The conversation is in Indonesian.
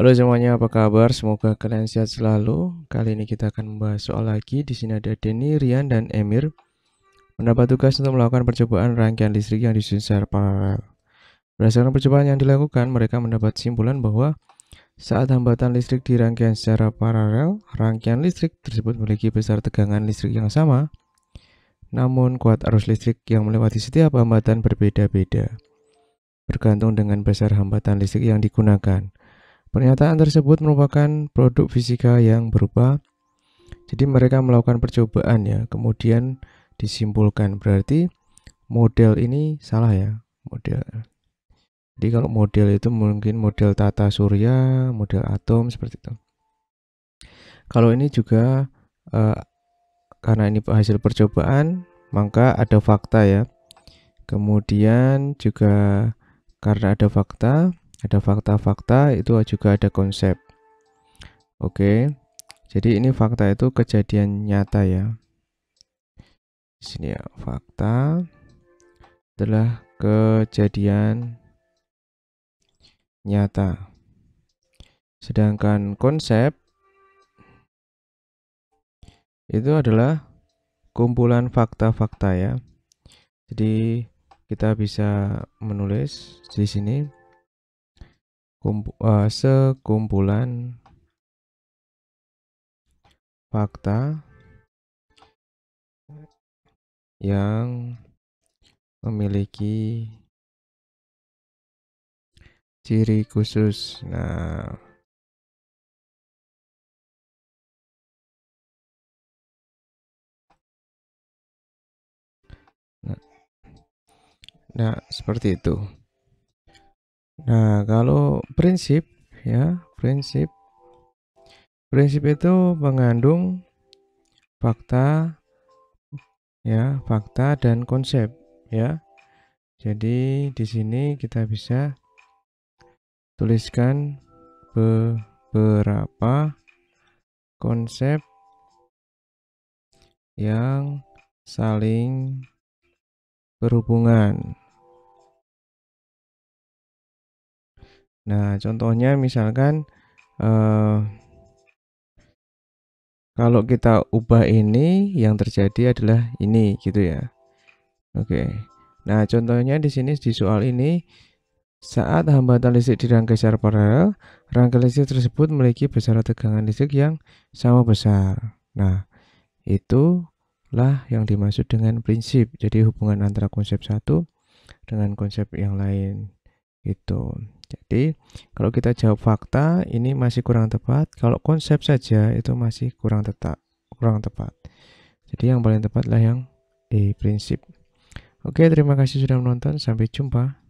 Halo semuanya, apa kabar? Semoga kalian sehat selalu. Kali ini kita akan membahas soal lagi. Di sini ada Deni, Rian, dan Emir. Mendapat tugas untuk melakukan percobaan rangkaian listrik yang disusun secara paralel. Berdasarkan percobaan yang dilakukan, mereka mendapat simpulan bahwa saat hambatan listrik di rangkaian secara paralel, rangkaian listrik tersebut memiliki besar tegangan listrik yang sama, namun kuat arus listrik yang melewati setiap hambatan berbeda-beda, bergantung dengan besar hambatan listrik yang digunakan. Pernyataan tersebut merupakan produk fisika yang berupa jadi mereka melakukan percobaan ya, kemudian disimpulkan berarti model ini salah ya, model. Jadi kalau model itu mungkin model tata surya, model atom seperti itu. Kalau ini juga eh, karena ini hasil percobaan, maka ada fakta ya. Kemudian juga karena ada fakta, ada fakta-fakta, itu juga ada konsep. Oke. Jadi ini fakta itu kejadian nyata ya. Di sini ya, fakta adalah kejadian nyata. Sedangkan konsep itu adalah kumpulan fakta-fakta ya. Jadi kita bisa menulis di sini kumpu, uh, sekumpulan fakta yang memiliki ciri khusus. Nah, nah, nah seperti itu. Nah, kalau prinsip ya, prinsip prinsip itu mengandung fakta ya, fakta dan konsep ya. Jadi di sini kita bisa tuliskan beberapa konsep yang saling berhubungan Nah, contohnya misalkan eh, kalau kita ubah ini, yang terjadi adalah ini gitu ya. Oke. Nah, contohnya di sini di soal ini saat hambatan listrik dirangkai secara paralel, rangka listrik tersebut memiliki besaran tegangan listrik yang sama besar. Nah, itulah yang dimaksud dengan prinsip. Jadi hubungan antara konsep satu dengan konsep yang lain itu. Jadi, kalau kita jawab fakta, ini masih kurang tepat. Kalau konsep saja, itu masih kurang, tetap, kurang tepat. Jadi, yang paling tepatlah yang E, prinsip. Oke, terima kasih sudah menonton. Sampai jumpa.